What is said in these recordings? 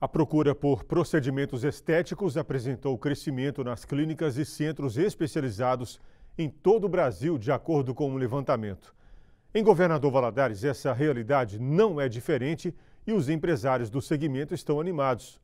A procura por procedimentos estéticos apresentou crescimento nas clínicas e centros especializados em todo o Brasil, de acordo com um levantamento. Em Governador Valadares, essa realidade não é diferente e os empresários do segmento estão animados.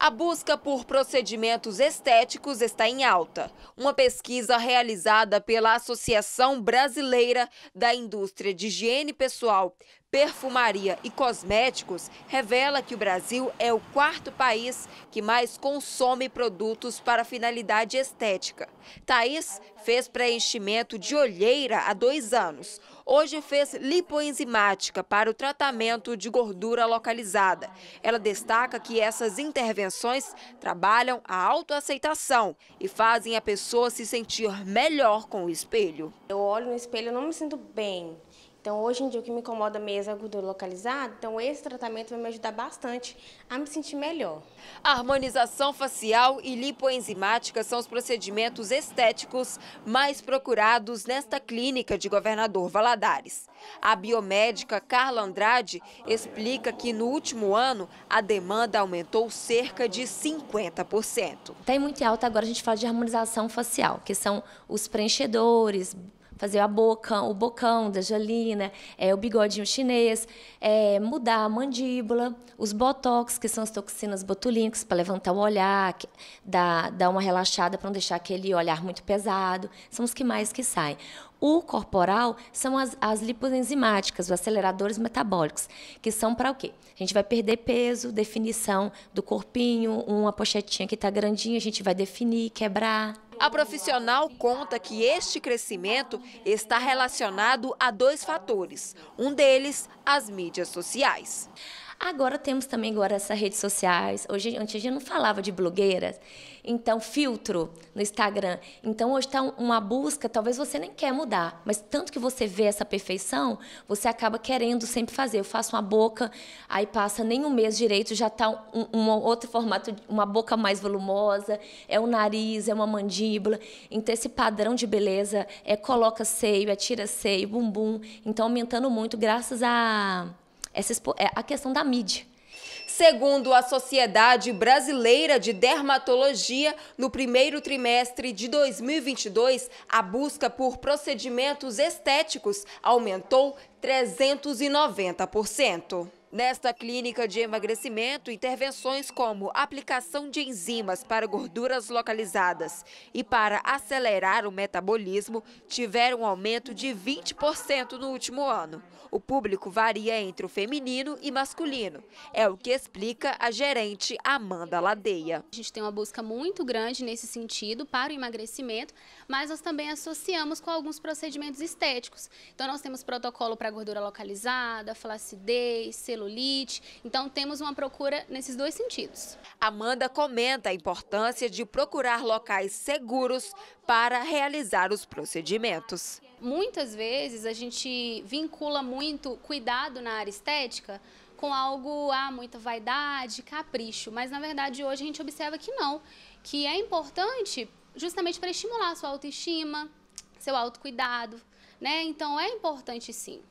A busca por procedimentos estéticos está em alta. Uma pesquisa realizada pela Associação Brasileira da Indústria de Higiene Pessoal, Perfumaria e Cosméticos revela que o Brasil é o quarto país que mais consome produtos para finalidade estética. Thaís fez preenchimento de olheira há dois anos hoje fez lipoenzimática para o tratamento de gordura localizada. Ela destaca que essas intervenções trabalham a autoaceitação e fazem a pessoa se sentir melhor com o espelho. Eu olho no espelho e não me sinto bem. Então, hoje em dia, o que me incomoda mesmo é a gordura localizada. Então, esse tratamento vai me ajudar bastante a me sentir melhor. A harmonização facial e lipoenzimática são os procedimentos estéticos mais procurados nesta clínica de governador Valadares. A biomédica Carla Andrade explica que no último ano a demanda aumentou cerca de 50%. Está em muito alta agora a gente fala de harmonização facial, que são os preenchedores, fazer a boca, o bocão da Jalina, é, o bigodinho chinês, é, mudar a mandíbula, os botox, que são as toxinas botulínicas, para levantar o olhar, que, dar, dar uma relaxada para não deixar aquele olhar muito pesado, são os que mais que saem. O corporal são as, as lipoenzimáticas, os aceleradores metabólicos, que são para o quê? A gente vai perder peso, definição do corpinho, uma pochetinha que está grandinha, a gente vai definir, quebrar, a profissional conta que este crescimento está relacionado a dois fatores. Um deles, as mídias sociais. Agora temos também agora essas redes sociais. Hoje, antes a gente não falava de blogueiras. Então, filtro no Instagram. Então, hoje está uma busca, talvez você nem quer mudar, mas tanto que você vê essa perfeição, você acaba querendo sempre fazer. Eu faço uma boca, aí passa nem um mês direito, já está um, um, outro formato, uma boca mais volumosa, é o nariz, é uma mandíbula. Então, esse padrão de beleza é coloca seio, é tira seio, bumbum. Então, aumentando muito, graças a essa é a questão da mídia. Segundo a Sociedade Brasileira de Dermatologia, no primeiro trimestre de 2022, a busca por procedimentos estéticos aumentou 390%. Nesta clínica de emagrecimento, intervenções como aplicação de enzimas para gorduras localizadas e para acelerar o metabolismo tiveram um aumento de 20% no último ano. O público varia entre o feminino e masculino. É o que explica a gerente Amanda Ladeia. A gente tem uma busca muito grande nesse sentido para o emagrecimento, mas nós também associamos com alguns procedimentos estéticos. Então nós temos protocolo para gordura localizada, flacidez, celulose celulite. Então temos uma procura nesses dois sentidos. Amanda comenta a importância de procurar locais seguros para realizar os procedimentos. Muitas vezes a gente vincula muito cuidado na área estética com algo, ah, muita vaidade, capricho. Mas na verdade hoje a gente observa que não, que é importante justamente para estimular a sua autoestima, seu autocuidado, né? Então é importante sim.